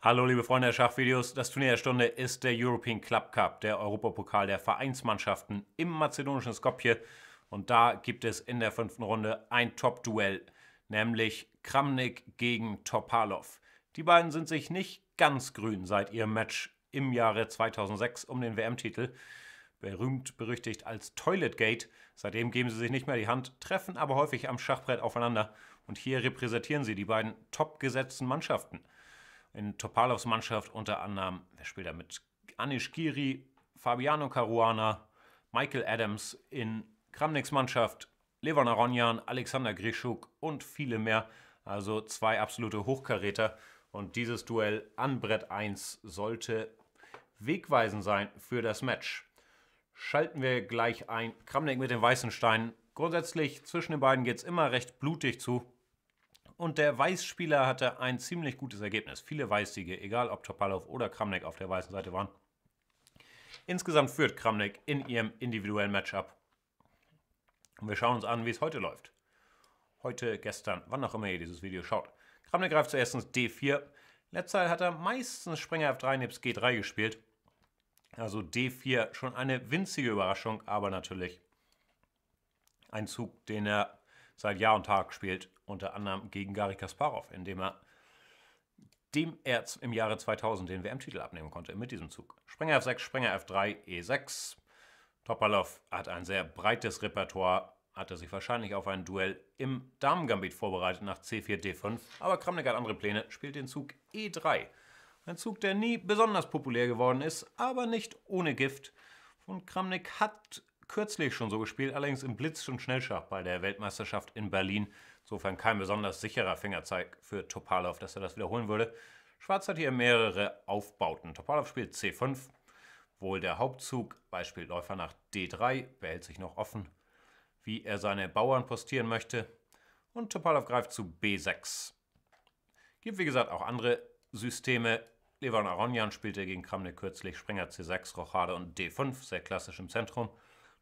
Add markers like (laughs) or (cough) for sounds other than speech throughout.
Hallo liebe Freunde der Schachvideos, das Turnier der Stunde ist der European Club Cup, der Europapokal der Vereinsmannschaften im mazedonischen Skopje. Und da gibt es in der fünften Runde ein Top-Duell, nämlich Kramnik gegen Topalov. Die beiden sind sich nicht ganz grün seit ihrem Match im Jahre 2006 um den WM-Titel. Berühmt berüchtigt als Toilet Gate. Seitdem geben sie sich nicht mehr die Hand, treffen aber häufig am Schachbrett aufeinander. Und hier repräsentieren sie die beiden topgesetzten Mannschaften – in Topalovs Mannschaft unter anderem, wer spielt da mit? Anish Giri, Fabiano Caruana, Michael Adams, in Kramniks Mannschaft Levon Aronjan, Alexander Grischuk und viele mehr. Also zwei absolute Hochkaräter. Und dieses Duell an Brett 1 sollte wegweisend sein für das Match. Schalten wir gleich ein. Kramnik mit den weißen Steinen. Grundsätzlich zwischen den beiden geht es immer recht blutig zu und der Weißspieler hatte ein ziemlich gutes Ergebnis. Viele Weißsiege, egal ob Topalov oder Kramnik auf der weißen Seite waren. Insgesamt führt Kramnik in ihrem individuellen Matchup. Und wir schauen uns an, wie es heute läuft. Heute, gestern, wann auch immer ihr dieses Video schaut. Kramnik greift zuerst ins D4. Letzter hat er meistens Springer F3 nebst G3 gespielt. Also D4 schon eine winzige Überraschung, aber natürlich ein Zug, den er seit Jahr und Tag spielt, unter anderem gegen Garry Kasparov, indem er dem er im Jahre 2000 den WM-Titel abnehmen konnte mit diesem Zug. Springer F6, Springer F3, E6. Topalov hat ein sehr breites Repertoire, hatte sich wahrscheinlich auf ein Duell im Damengambit vorbereitet nach C4, D5, aber Kramnik hat andere Pläne, spielt den Zug E3. Ein Zug, der nie besonders populär geworden ist, aber nicht ohne Gift. Und Kramnik hat kürzlich schon so gespielt, allerdings im Blitz- und Schnellschach bei der Weltmeisterschaft in Berlin. Insofern kein besonders sicherer Fingerzeig für Topalov, dass er das wiederholen würde. Schwarz hat hier mehrere Aufbauten. Topalov spielt C5, wohl der Hauptzug, Beispiel Läufer nach D3, behält sich noch offen, wie er seine Bauern postieren möchte. Und Topalov greift zu B6. Gibt wie gesagt auch andere Systeme. Levan Aronjan spielte gegen Kramne kürzlich Springer C6, Rochade und D5, sehr klassisch im Zentrum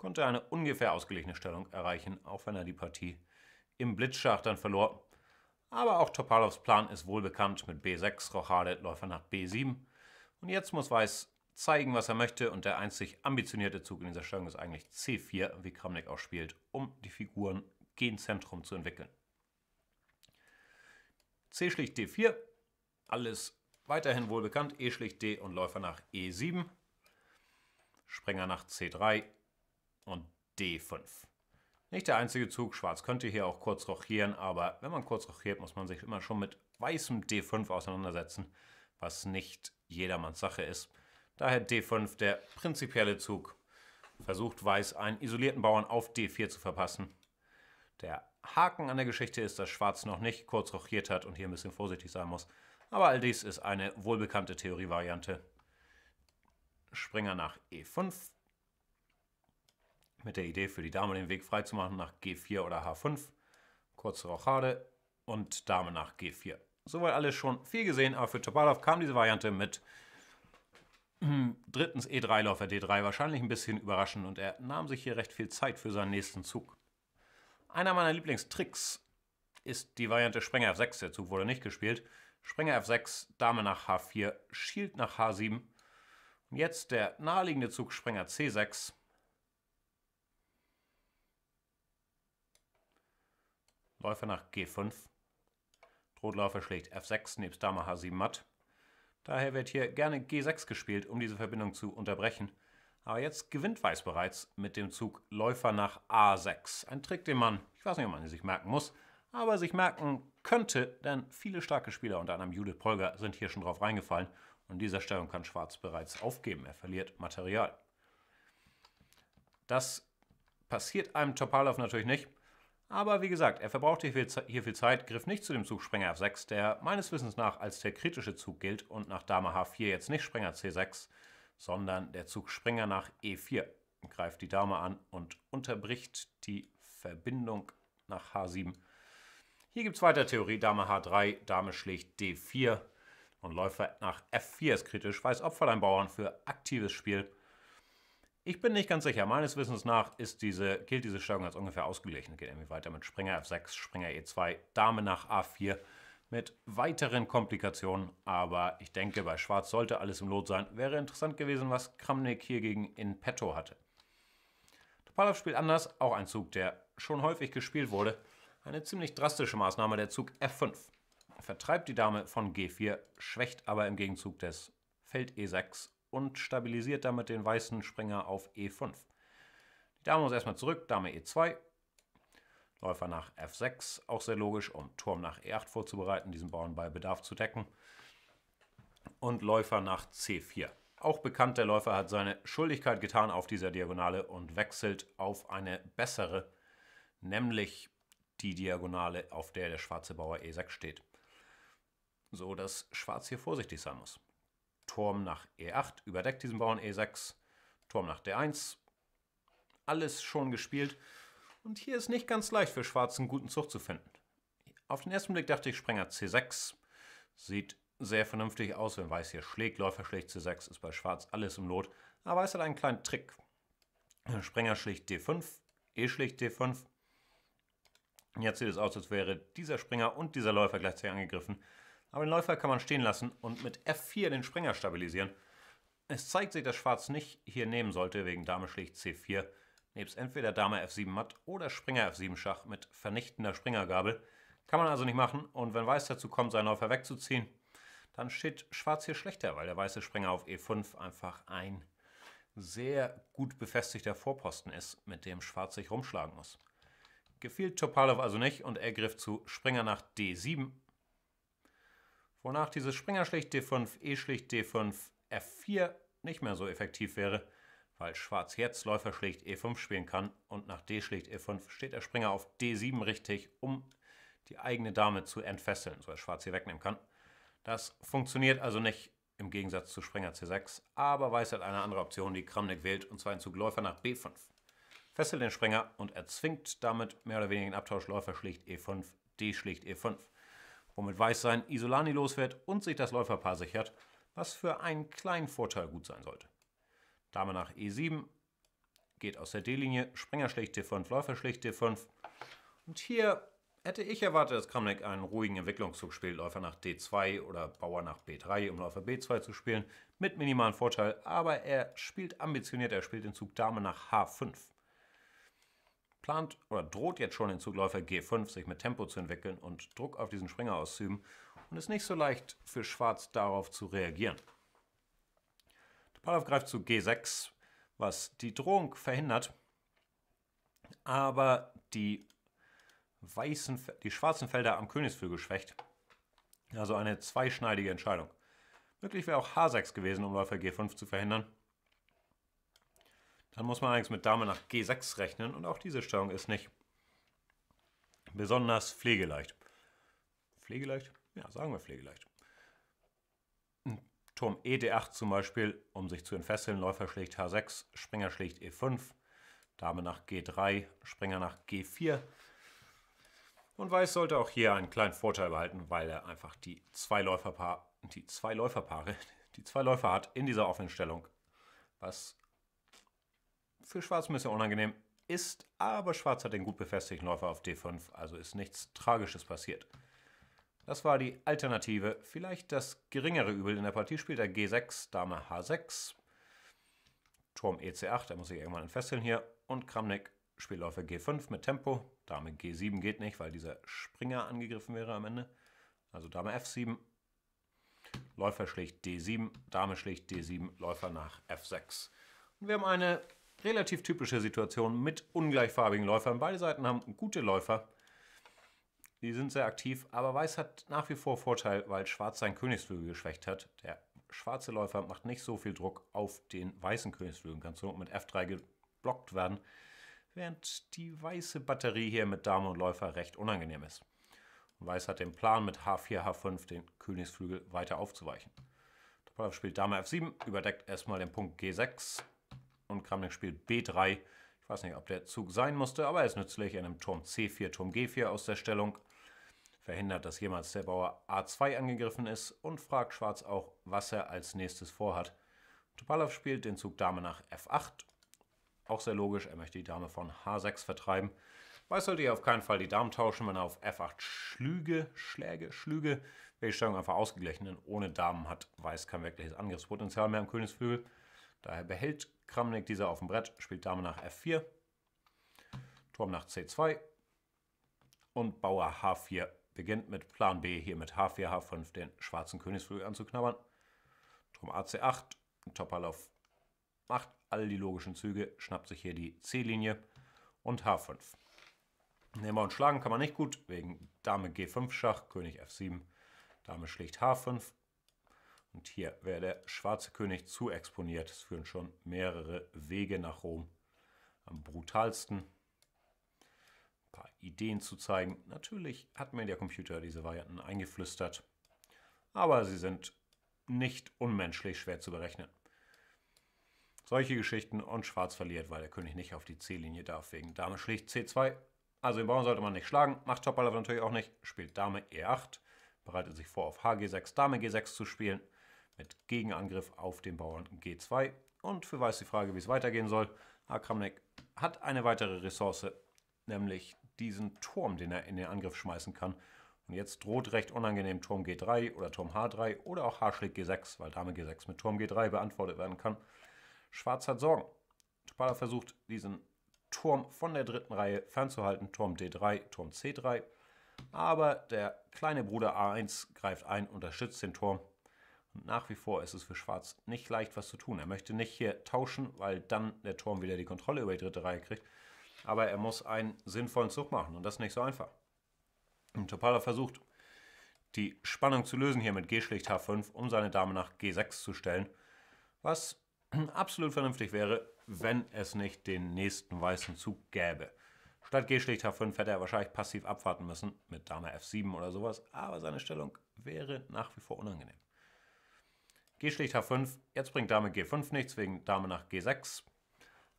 konnte eine ungefähr ausgeglichene Stellung erreichen, auch wenn er die Partie im Blitzschach dann verlor. Aber auch Topalows Plan ist wohlbekannt. Mit B6 Rochade, Läufer nach B7. Und jetzt muss Weiß zeigen, was er möchte. Und der einzig ambitionierte Zug in dieser Stellung ist eigentlich C4, wie Kramnik auch spielt, um die Figuren gen Zentrum zu entwickeln. C schlicht D4. Alles weiterhin wohlbekannt. E schlicht D und Läufer nach E7. Sprenger nach C3, und D5. Nicht der einzige Zug, Schwarz könnte hier auch kurz rochieren, aber wenn man kurz rochiert, muss man sich immer schon mit weißem D5 auseinandersetzen, was nicht jedermanns Sache ist. Daher D5 der prinzipielle Zug. Versucht Weiß einen isolierten Bauern auf D4 zu verpassen. Der Haken an der Geschichte ist, dass Schwarz noch nicht kurz rochiert hat und hier ein bisschen vorsichtig sein muss. Aber all dies ist eine wohlbekannte Theorievariante. Springer nach E5, mit der Idee für die Dame den Weg freizumachen nach G4 oder H5. Kurze Rochade und Dame nach G4. Soweit alles schon viel gesehen, aber für Topalov kam diese Variante mit hm, drittens E3, Läufer D3 wahrscheinlich ein bisschen überraschend und er nahm sich hier recht viel Zeit für seinen nächsten Zug. Einer meiner Lieblingstricks ist die Variante Sprenger F6. Der Zug wurde nicht gespielt. Sprenger F6, Dame nach H4, Shield nach H7. Und jetzt der naheliegende Zug Sprenger C6. Läufer nach G5. Rotläufer schlägt F6 nebst Dame H7 matt. Daher wird hier gerne G6 gespielt, um diese Verbindung zu unterbrechen. Aber jetzt gewinnt Weiß bereits mit dem Zug Läufer nach A6. Ein Trick, den man, ich weiß nicht, ob man sich merken muss, aber sich merken könnte, denn viele starke Spieler, unter anderem Judith Polger, sind hier schon drauf reingefallen. Und in dieser Stellung kann Schwarz bereits aufgeben. Er verliert Material. Das passiert einem Topalov natürlich nicht. Aber wie gesagt, er verbrauchte hier viel, Zeit, griff nicht zu dem Zug Sprenger F6, der meines Wissens nach als der kritische Zug gilt und nach Dame H4 jetzt nicht Sprenger C6, sondern der Zug Sprenger nach E4 greift die Dame an und unterbricht die Verbindung nach H7. Hier gibt es weiter Theorie, Dame H3, Dame schlägt D4 und Läufer nach F4 ist kritisch, weiß Opferleinbauern für aktives Spiel. Ich bin nicht ganz sicher. Meines Wissens nach ist diese, gilt diese Steigung als ungefähr ausgeglichen. Geht irgendwie weiter mit Springer F6, Springer E2, Dame nach A4 mit weiteren Komplikationen. Aber ich denke, bei Schwarz sollte alles im Lot sein. Wäre interessant gewesen, was Kramnik hiergegen in petto hatte. Topalov spielt anders, auch ein Zug, der schon häufig gespielt wurde. Eine ziemlich drastische Maßnahme, der Zug F5. Vertreibt die Dame von G4, schwächt aber im Gegenzug des Feld E6 und stabilisiert damit den weißen Springer auf E5. Die Dame muss erstmal zurück, Dame E2, Läufer nach F6, auch sehr logisch, um Turm nach E8 vorzubereiten, diesen Bauern bei Bedarf zu decken. Und Läufer nach C4. Auch bekannt, der Läufer hat seine Schuldigkeit getan auf dieser Diagonale und wechselt auf eine bessere, nämlich die Diagonale, auf der der schwarze Bauer E6 steht. So dass Schwarz hier vorsichtig sein muss. Turm nach E8, überdeckt diesen Bauern E6, Turm nach D1. Alles schon gespielt. Und hier ist nicht ganz leicht für Schwarz einen guten Zug zu finden. Auf den ersten Blick dachte ich Sprenger C6. Sieht sehr vernünftig aus, wenn Weiß hier schlägt. Läufer schlägt C6, ist bei Schwarz alles im Lot. Aber Weiß hat einen kleinen Trick. Sprenger schlägt D5, E schlägt D5. Jetzt sieht es aus, als wäre dieser Springer und dieser Läufer gleichzeitig angegriffen. Aber den Läufer kann man stehen lassen und mit F4 den Springer stabilisieren. Es zeigt sich, dass Schwarz nicht hier nehmen sollte wegen Dame schlägt C4, nebst entweder Dame F7 matt oder Springer F7 Schach mit vernichtender Springergabel. Kann man also nicht machen und wenn Weiß dazu kommt, seinen Läufer wegzuziehen, dann steht Schwarz hier schlechter, weil der weiße Springer auf E5 einfach ein sehr gut befestigter Vorposten ist, mit dem Schwarz sich rumschlagen muss. Gefiel Topalov also nicht und er griff zu Springer nach D7 Wonach dieses Springer schlicht D5, E schlicht D5, F4 nicht mehr so effektiv wäre, weil Schwarz jetzt Läufer schlicht E5 spielen kann und nach D schlicht E5 steht der Springer auf D7 richtig, um die eigene Dame zu entfesseln, so er Schwarz hier wegnehmen kann. Das funktioniert also nicht im Gegensatz zu Springer C6, aber Weiß hat eine andere Option, die Kramnik wählt, und zwar einen Zug Läufer nach B5. Fesselt den Springer und erzwingt damit mehr oder weniger den Abtausch Läufer schlicht E5, D schlicht E5 womit Weiß sein Isolani losfährt und sich das Läuferpaar sichert, was für einen kleinen Vorteil gut sein sollte. Dame nach E7 geht aus der D-Linie, Springer schlägt D5, Läufer schlägt D5. Und hier hätte ich erwartet, dass Kramnik einen ruhigen Entwicklungszug spielt, Läufer nach D2 oder Bauer nach B3, um Läufer B2 zu spielen, mit minimalem Vorteil, aber er spielt ambitioniert, er spielt den Zug Dame nach H5 plant oder droht jetzt schon den Zugläufer G5 sich mit Tempo zu entwickeln und Druck auf diesen Springer auszuüben und ist nicht so leicht für Schwarz darauf zu reagieren. Topalov greift zu G6, was die Drohung verhindert, aber die, weißen, die schwarzen Felder am Königsflügel schwächt. Also eine zweischneidige Entscheidung. Möglich wäre auch H6 gewesen, um Läufer G5 zu verhindern. Dann muss man allerdings mit Dame nach G6 rechnen und auch diese Stellung ist nicht besonders pflegeleicht. Pflegeleicht? Ja, sagen wir pflegeleicht. Turm ED8 zum Beispiel, um sich zu entfesseln, Läufer schlägt H6, Springer schlägt E5, Dame nach G3, Springer nach G4. Und Weiß sollte auch hier einen kleinen Vorteil behalten, weil er einfach die zwei, Läuferpaar, die zwei Läuferpaare, (laughs) die zwei Läufer hat in dieser offenen Stellung, was für Schwarz ein bisschen unangenehm. Ist, aber Schwarz hat den gut befestigten Läufer auf D5, also ist nichts Tragisches passiert. Das war die Alternative. Vielleicht das geringere Übel in der Partie spielt er G6, Dame H6, Turm EC8, da muss ich irgendwann entfesseln hier. Und Kramnik spielt Läufer G5 mit Tempo. Dame G7 geht nicht, weil dieser Springer angegriffen wäre am Ende. Also Dame F7, Läufer schlägt D7, Dame schlägt D7, Läufer nach F6. Und wir haben eine relativ typische Situation mit ungleichfarbigen Läufern. Beide Seiten haben gute Läufer. Die sind sehr aktiv, aber Weiß hat nach wie vor Vorteil, weil Schwarz seinen Königsflügel geschwächt hat. Der schwarze Läufer macht nicht so viel Druck auf den weißen Königsflügel, kann so mit F3 geblockt werden, während die weiße Batterie hier mit Dame und Läufer recht unangenehm ist. Und Weiß hat den Plan, mit H4, H5 den Königsflügel weiter aufzuweichen. Topalov spielt Dame F7, überdeckt erstmal den Punkt G6 und Kramnik spielt B3. Ich weiß nicht, ob der Zug sein musste, aber er ist nützlich Er nimmt Turm C4, Turm G4 aus der Stellung. Verhindert, dass jemals der Bauer A2 angegriffen ist und fragt Schwarz auch, was er als nächstes vorhat. Topalov spielt den Zug Dame nach F8. Auch sehr logisch, er möchte die Dame von H6 vertreiben. Weiß sollte hier auf keinen Fall die Damen tauschen, wenn er auf F8 Schlüge, Schläge, Schlüge, welche Stellung einfach ausgeglichen, denn ohne Damen hat Weiß kein wirkliches Angriffspotenzial mehr am Königsflügel. Daher behält Kramnik dieser auf dem Brett, spielt Dame nach F4, Turm nach C2 und Bauer H4 beginnt mit Plan B hier mit H4, H5 den schwarzen Königsflügel anzuknabbern. Turm AC8, Topperlauf macht all die logischen Züge, schnappt sich hier die C-Linie und H5. Nehmen wir und schlagen kann man nicht gut, wegen Dame G5 Schach, König F7, Dame schlägt H5, und hier wäre der schwarze König zu exponiert. Es führen schon mehrere Wege nach Rom. Am brutalsten ein paar Ideen zu zeigen. Natürlich hat mir der Computer diese Varianten eingeflüstert. Aber sie sind nicht unmenschlich schwer zu berechnen. Solche Geschichten und schwarz verliert, weil der König nicht auf die C-Linie darf, wegen Dame schlägt C2. Also den Bauern sollte man nicht schlagen, macht Topalov natürlich auch nicht, spielt Dame E8, bereitet sich vor, auf HG6, Dame G6 zu spielen mit Gegenangriff auf den Bauern G2 und für weiß die Frage, wie es weitergehen soll. Akramnik hat eine weitere Ressource, nämlich diesen Turm, den er in den Angriff schmeißen kann. Und jetzt droht recht unangenehm Turm G3 oder Turm H3 oder auch H-Schläg G6, weil Dame G6 mit Turm G3 beantwortet werden kann. Schwarz hat Sorgen. Topala versucht, diesen Turm von der dritten Reihe fernzuhalten. Turm D3, Turm C3. Aber der kleine Bruder A1 greift ein, unterstützt den Turm und nach wie vor ist es für Schwarz nicht leicht, was zu tun. Er möchte nicht hier tauschen, weil dann der Turm wieder die Kontrolle über die dritte Reihe kriegt. Aber er muss einen sinnvollen Zug machen und das ist nicht so einfach. Und Topala versucht, die Spannung zu lösen hier mit G schlicht H5, um seine Dame nach G6 zu stellen. Was (clears throat) absolut vernünftig wäre, wenn es nicht den nächsten weißen Zug gäbe. Statt G schlicht H5 hätte er wahrscheinlich passiv abwarten müssen mit Dame F7 oder sowas, aber seine Stellung wäre nach wie vor unangenehm. G schlägt H5, jetzt bringt Dame G5 nichts, wegen Dame nach G6.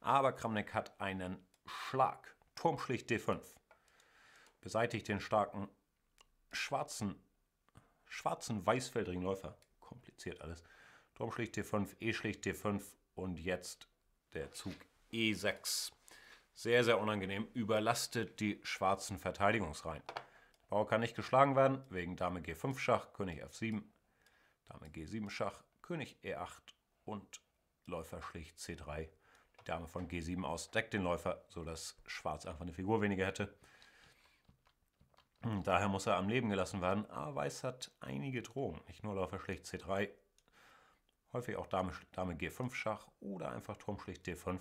Aber Kramnik hat einen Schlag. Turm schlägt D5. Beseitigt den starken schwarzen, schwarzen weißfeldrigen Läufer. Kompliziert alles. Turm schlägt D5, E schlägt D5 und jetzt der Zug E6. Sehr, sehr unangenehm. Überlastet die schwarzen Verteidigungsreihen. Bauer kann nicht geschlagen werden, wegen Dame G5 Schach, König F7, Dame G7 Schach, König E8 und Läufer schlicht C3. Die Dame von G7 aus deckt den Läufer, sodass Schwarz einfach eine Figur weniger hätte. Hm, daher muss er am Leben gelassen werden, aber Weiß hat einige Drohungen. Nicht nur Läufer schlicht C3, häufig auch Dame, Dame G5 Schach oder einfach Turm schlicht D5.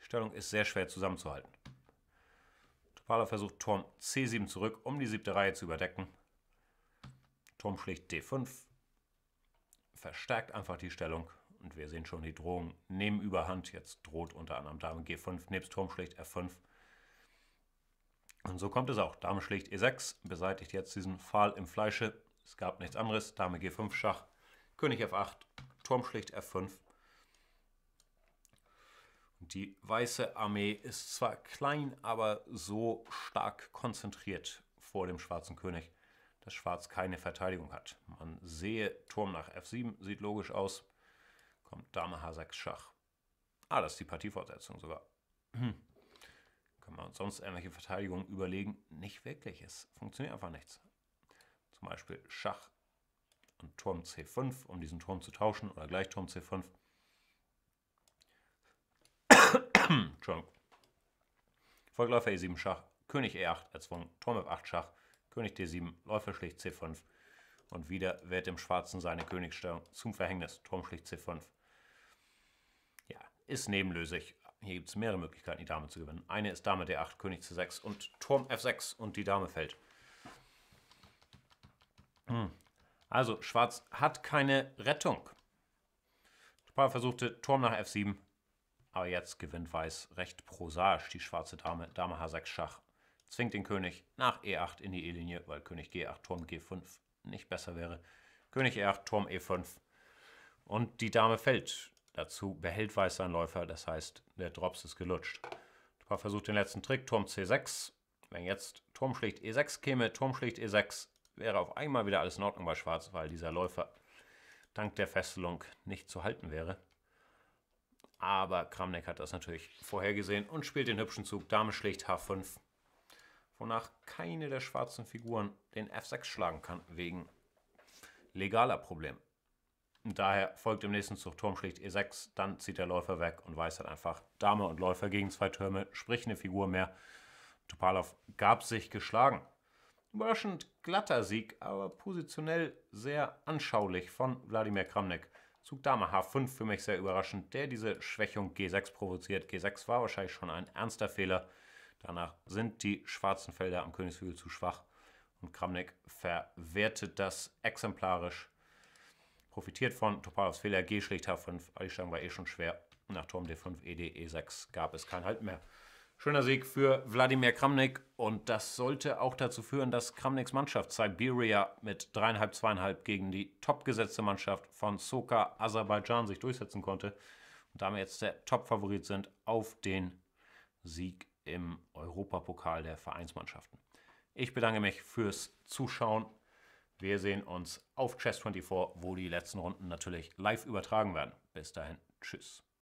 Die Stellung ist sehr schwer zusammenzuhalten. Topala versucht Turm C7 zurück, um die siebte Reihe zu überdecken. Turm schlicht D5, verstärkt einfach die Stellung und wir sehen schon die Drohungen nehmen überhand. Jetzt droht unter anderem Dame G5, nebst Turm schlicht F5. Und so kommt es auch. Dame schlicht E6, beseitigt jetzt diesen Pfahl im Fleische. Es gab nichts anderes. Dame G5 Schach, König F8, Turm schlicht F5. Und die weiße Armee ist zwar klein, aber so stark konzentriert vor dem schwarzen König, dass Schwarz keine Verteidigung hat. Man sehe Turm nach F7, sieht logisch aus. Kommt Dame H6 Schach. Ah, das ist die Partiefortsetzung sogar. Hm. Kann man uns sonst irgendwelche Verteidigungen überlegen? Nicht wirklich, es funktioniert einfach nichts. Zum Beispiel Schach und Turm C5, um diesen Turm zu tauschen, oder gleich Turm C5. Entschuldigung. Vorläufer E7 Schach, König E8 erzwungen, Turm F8 Schach, König D7, Läufer schlägt C5 und wieder wird dem Schwarzen seine Königsstellung zum Verhängnis. Turm schlägt C5. Ja, ist nebenlösig. Hier gibt es mehrere Möglichkeiten, die Dame zu gewinnen. Eine ist Dame D8, König C6 und Turm F6 und die Dame fällt. Hm. Also, Schwarz hat keine Rettung. Paar versuchte Turm nach F7, aber jetzt gewinnt Weiß recht prosaisch die schwarze Dame, Dame H6 Schach zwingt den König nach E8 in die E-Linie, weil König G8, Turm G5 nicht besser wäre. König E8, Turm E5 und die Dame fällt. Dazu behält Weiß seinen Läufer, das heißt, der Drops ist gelutscht. Paar versucht den letzten Trick, Turm C6. Wenn jetzt Turm schlicht E6 käme, Turm schlicht E6, wäre auf einmal wieder alles in Ordnung bei Schwarz, weil dieser Läufer dank der Fesselung nicht zu halten wäre. Aber Kramnik hat das natürlich vorhergesehen und spielt den hübschen Zug Dame schlicht H5 wonach keine der schwarzen Figuren den F6 schlagen kann, wegen legaler Probleme. Daher folgt im nächsten Zug Turm schlicht E6, dann zieht der Läufer weg und weiß halt einfach Dame und Läufer gegen zwei Türme, sprich eine Figur mehr. Topalov gab sich geschlagen. Überraschend glatter Sieg, aber positionell sehr anschaulich von Wladimir Kramnik. Zug Dame H5 für mich sehr überraschend, der diese Schwächung G6 provoziert. G6 war wahrscheinlich schon ein ernster Fehler. Danach sind die schwarzen Felder am Königshügel zu schwach und Kramnik verwertet das exemplarisch. Profitiert von Topalovs Fehler, G schlägt H5, Alischang war eh schon schwer. Nach Turm D5, ED, E6 gab es kein Halt mehr. Schöner Sieg für Wladimir Kramnik und das sollte auch dazu führen, dass Kramniks Mannschaft Siberia mit dreieinhalb, zweieinhalb gegen die topgesetzte Mannschaft von Soka Aserbaidschan sich durchsetzen konnte und damit jetzt der Topfavorit sind auf den Sieg im Europapokal der Vereinsmannschaften. Ich bedanke mich fürs Zuschauen. Wir sehen uns auf Chess24, wo die letzten Runden natürlich live übertragen werden. Bis dahin, tschüss.